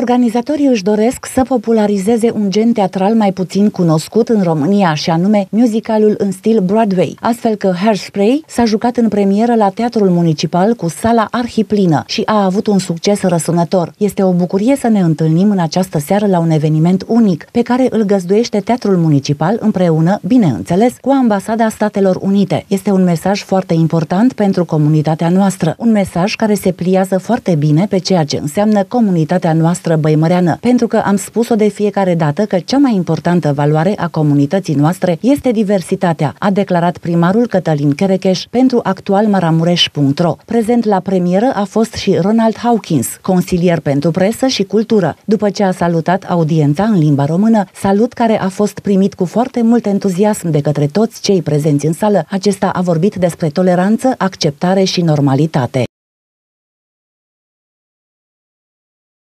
Organizatorii își doresc să popularizeze un gen teatral mai puțin cunoscut în România, și anume musicalul în stil Broadway, astfel că Hairspray s-a jucat în premieră la Teatrul Municipal cu sala arhiplină și a avut un succes răsunător. Este o bucurie să ne întâlnim în această seară la un eveniment unic, pe care îl găzduiește Teatrul Municipal împreună, bineînțeles, cu Ambasada Statelor Unite. Este un mesaj foarte important pentru comunitatea noastră, un mesaj care se pliază foarte bine pe ceea ce înseamnă comunitatea noastră noastră băimăreană, pentru că am spus-o de fiecare dată că cea mai importantă valoare a comunității noastre este diversitatea, a declarat primarul Cătălin Cherecheș pentru actualmaramureș.ro. Prezent la premieră a fost și Ronald Hawkins, consilier pentru presă și cultură. După ce a salutat audiența în limba română, salut care a fost primit cu foarte mult entuziasm de către toți cei prezenți în sală, acesta a vorbit despre toleranță, acceptare și normalitate.